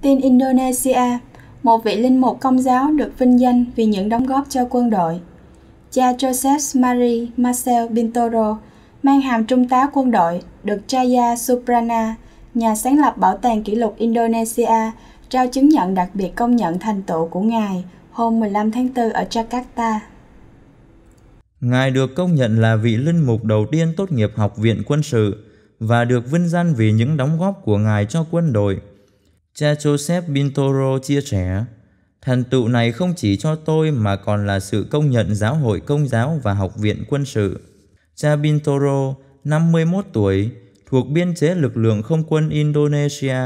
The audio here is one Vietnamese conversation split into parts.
Tin Indonesia, một vị linh mục công giáo được vinh danh vì những đóng góp cho quân đội. Cha Joseph Marie Marcel Bintoro mang hàm trung tá quân đội được Jaya Suprana, nhà sáng lập Bảo tàng Kỷ lục Indonesia, trao chứng nhận đặc biệt công nhận thành tựu của ngài hôm 15 tháng 4 ở Jakarta. Ngài được công nhận là vị linh mục đầu tiên tốt nghiệp Học viện Quân sự và được vinh danh vì những đóng góp của Ngài cho quân đội Cha Joseph Bintoro chia sẻ, Thành tựu này không chỉ cho tôi mà còn là sự công nhận giáo hội công giáo và học viện quân sự. Cha Bintoro, 51 tuổi, thuộc biên chế lực lượng không quân Indonesia.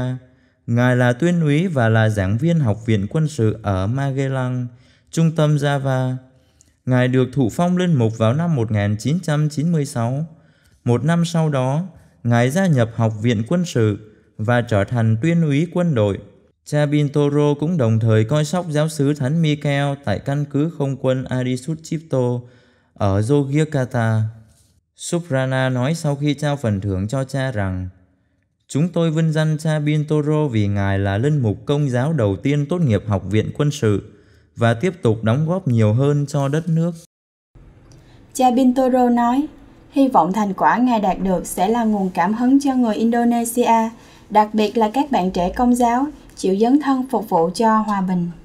Ngài là tuyên úy và là giảng viên học viện quân sự ở Magelang, trung tâm Java. Ngài được thụ phong linh mục vào năm 1996. Một năm sau đó, Ngài gia nhập học viện quân sự và trở thành tuyên úy quân đội. Cha Bintoro cũng đồng thời coi sóc giáo sứ Thánh Michael tại căn cứ không quân Adisuchipto ở Yogyakarta. Suprana nói sau khi trao phần thưởng cho cha rằng Chúng tôi vinh danh cha Bintoro vì ngài là linh mục công giáo đầu tiên tốt nghiệp học viện quân sự và tiếp tục đóng góp nhiều hơn cho đất nước. Cha Bintoro nói, hy vọng thành quả ngài đạt được sẽ là nguồn cảm hứng cho người Indonesia đặc biệt là các bạn trẻ công giáo chịu dấn thân phục vụ cho hòa bình